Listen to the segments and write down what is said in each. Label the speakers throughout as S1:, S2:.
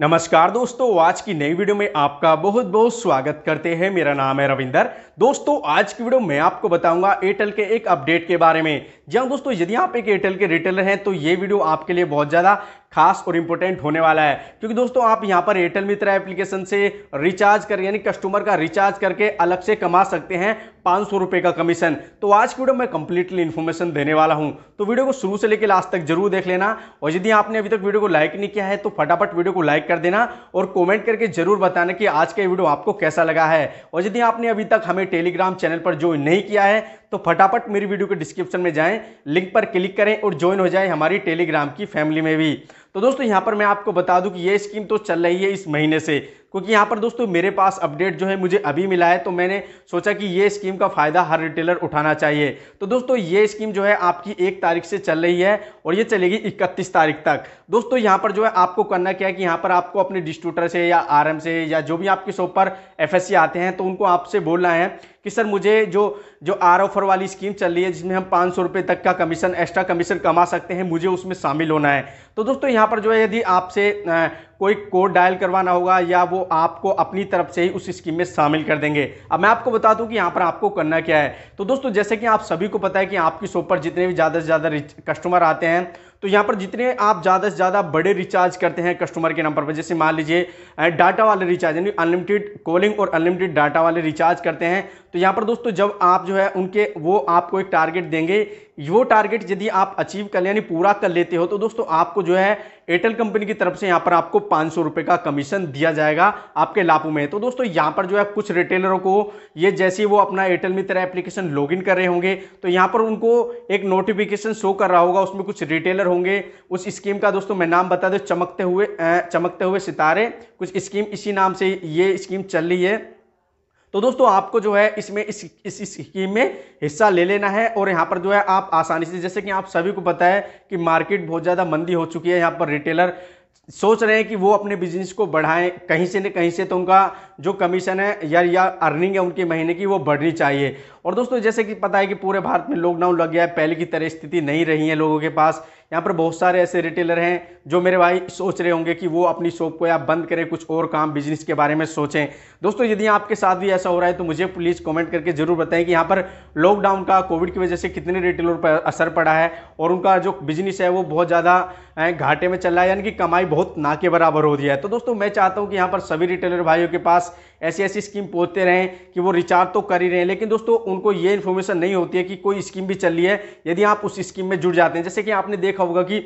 S1: नमस्कार दोस्तों आज की नई वीडियो में आपका बहुत बहुत स्वागत करते हैं मेरा नाम है रविंदर दोस्तों आज की वीडियो में आपको बताऊंगा एयरटेल के एक अपडेट के बारे में जी हाँ दोस्तों यदि आप एक एयरटेल के रिटेलर हैं तो ये वीडियो आपके लिए बहुत ज़्यादा खास और इम्पोर्टेंट होने वाला है क्योंकि दोस्तों आप यहाँ पर एयरटेल मित्र एप्लीकेशन से रिचार्ज कर यानी कस्टमर का रिचार्ज करके अलग से कमा सकते हैं पाँच सौ रुपये का कमीशन तो आज की वीडियो में कंप्लीटली इन्फॉर्मेशन देने वाला हूँ तो वीडियो को शुरू से लेकर लास्ट तक जरूर देख लेना और यदि आपने अभी तक वीडियो को लाइक नहीं किया है तो फटाफट वीडियो को लाइक लाइक कर देना और कमेंट करके जरूर बताना कि आज का वीडियो आपको कैसा लगा है और यदि आपने अभी तक हमें टेलीग्राम चैनल पर ज्वाइन नहीं किया है तो फटाफट मेरी वीडियो के डिस्क्रिप्शन में जाएं लिंक पर क्लिक करें और ज्वाइन हो जाएं हमारी टेलीग्राम की फैमिली में भी तो दोस्तों यहां पर मैं आपको बता दूं कि ये स्कीम तो चल रही है इस महीने से क्योंकि यहाँ पर दोस्तों मेरे पास अपडेट जो है मुझे अभी मिला है तो मैंने सोचा कि ये स्कीम का फायदा हर रिटेलर उठाना चाहिए तो दोस्तों ये स्कीम जो है आपकी एक तारीख से चल रही है और ये चलेगी इकतीस तारीख तक दोस्तों यहाँ पर जो है आपको करना क्या है कि यहाँ पर आपको अपने डिस्ट्रीब्यूटर से या आर से या जो भी आपकी शॉप पर एफ आते हैं तो उनको आपसे बोलना है कि सर मुझे जो जो आर ऑफर वाली स्कीम चल रही है जिसमें हम पाँच सौ तक का कमीशन एक्स्ट्रा कमीशन कमा सकते हैं मुझे उसमें शामिल होना है तो दोस्तों यहाँ पर जो है यदि आपसे कोई कोड डायल करवाना होगा या वो आपको अपनी तरफ से ही उस स्कीम में शामिल कर देंगे अब मैं आपको बता दूं कि यहाँ पर आपको करना क्या है तो दोस्तों जैसे कि आप सभी को पता है कि आपकी शॉप पर जितने भी ज़्यादा से ज़्यादा कस्टमर आते हैं तो यहाँ पर जितने आप ज़्यादा से ज़्यादा बड़े रिचार्ज करते हैं कस्टमर के नंबर पर जैसे मान लीजिए डाटा वाले रिचार्ज यानी अनलिमिटेड कॉलिंग और अनलिमिटेड डाटा वाले रिचार्ज करते हैं तो यहाँ पर दोस्तों जब आप जो है उनके वो आपको एक टारगेट देंगे वो टारगेट यदि आप अचीव कर यानी पूरा कर लेते हो तो दोस्तों आपको जो है एयरटेल कंपनी की तरफ से यहाँ पर आपको पाँच सौ रुपये का कमीशन दिया जाएगा आपके लापू में तो दोस्तों यहाँ पर जो है कुछ रिटेलरों को ये जैसे वो अपना एयरटेल मित्र एप्लीकेशन लॉगिन कर रहे होंगे तो यहाँ पर उनको एक नोटिफिकेशन शो कर रहा होगा उसमें कुछ रिटेलर होंगे उस स्कीम का दोस्तों मैं नाम बता दूँ चमकते हुए चमकते हुए सितारे कुछ स्कीम इसी नाम से ये स्कीम चल रही है तो दोस्तों आपको जो है इसमें इस इस स्कीम में हिस्सा ले लेना है और यहाँ पर जो है आप आसानी से जैसे कि आप सभी को पता है कि मार्केट बहुत ज़्यादा मंदी हो चुकी है यहाँ पर रिटेलर सोच रहे हैं कि वो अपने बिजनेस को बढ़ाएं कहीं से न कहीं से तो उनका जो कमीशन है या या अर्निंग है उनके महीने की वो बढ़नी चाहिए और दोस्तों जैसे कि पता है कि पूरे भारत में लॉकडाउन लग गया है पहले की तरह स्थिति नहीं रही है लोगों के पास यहाँ पर बहुत सारे ऐसे रिटेलर हैं जो मेरे भाई सोच रहे होंगे कि वो अपनी शॉप को या बंद करें कुछ और काम बिजनेस के बारे में सोचें दोस्तों यदि आपके साथ भी ऐसा हो रहा है तो मुझे प्लीज़ कमेंट करके ज़रूर बताएं कि यहाँ पर लॉकडाउन का कोविड की वजह से कितने रिटेलर पर असर पड़ा है और उनका जो बिजनेस है वो बहुत ज़्यादा घाटे में चल रहा है यानी कि कमाई बहुत ना के बराबर हो रही है तो दोस्तों मैं चाहता हूँ कि यहाँ पर सभी रिटेलर भाइयों के पास ऐसी ऐसी स्कीम पहुँचते रहें कि वो रिचार्ज तो कर ही रहे हैं लेकिन दोस्तों उनको ये इन्फॉर्मेशन नहीं होती है कि कोई स्कीम भी चल रही है यदि आप उस स्कीम में जुड़ जाते हैं जैसे कि आपने देखा होगा कि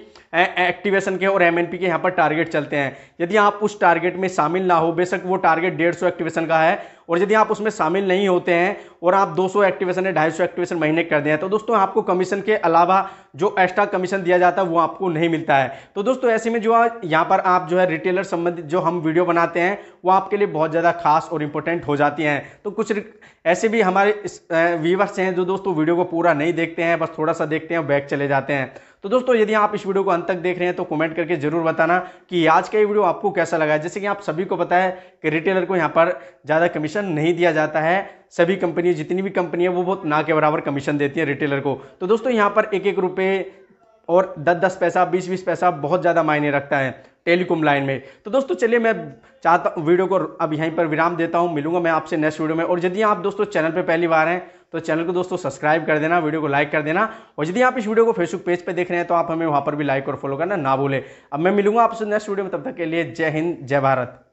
S1: एक्टिवेशन के और एमएनपी के यहाँ पर टारगेट चलते हैं यदि आप उस टारगेट में शामिल ना हो बेशक वो टारगेट डेढ़ एक्टिवेशन का है और यदि आप उसमें शामिल नहीं होते हैं और आप 200 एक्टिवेशन या ढाई एक्टिवेशन महीने कर दें तो दोस्तों आपको कमीशन के अलावा जो एक्स्ट्रा कमीशन दिया जाता है वो आपको नहीं मिलता है तो दोस्तों ऐसे में जो यहाँ पर आप जो है रिटेलर संबंधित जो हम वीडियो बनाते हैं वो आपके लिए बहुत ज़्यादा खास और इंपॉर्टेंट हो जाती हैं तो कुछ ऐसे भी हमारे व्यूवर्स हैं जो दोस्तों वीडियो को पूरा नहीं देखते हैं बस थोड़ा सा देखते हैं बैक चले जाते हैं तो दोस्तों यदि आप इस वीडियो को अंत तक देख रहे हैं तो कमेंट करके जरूर बताना कि आज का ये वीडियो आपको कैसा लगा जैसे कि आप सभी को पता है कि रिटेलर को यहाँ पर ज़्यादा कमीशन नहीं दिया जाता है सभी कंपनी जितनी भी कंपनी है वो बहुत ना के बराबर कमीशन देती है रिटेलर को तो दोस्तों यहाँ पर एक एक रुपये और दस दस पैसा बीस बीस पैसा बहुत ज़्यादा मायने रखता है टेलीकॉम लाइन में तो दोस्तों चलिए मैं चाहता हूँ वीडियो को अब यहीं पर विराम देता हूँ मिलूंगा मैं आपसे नेक्स्ट वीडियो में और यदि आप दोस्तों चैनल पर पहली बार हैं तो चैनल को दोस्तों सब्सक्राइब कर देना वीडियो को लाइक कर देना और यदि आप इस वीडियो को फेसबुक पेज पर देख रहे हैं तो आप हमें वहाँ पर भी लाइक और फॉलो करना ना भूलें अब मैं मिलूंगा आपसे नेक्स्ट वीडियो में तब तक के लिए जय हिंद जय भारत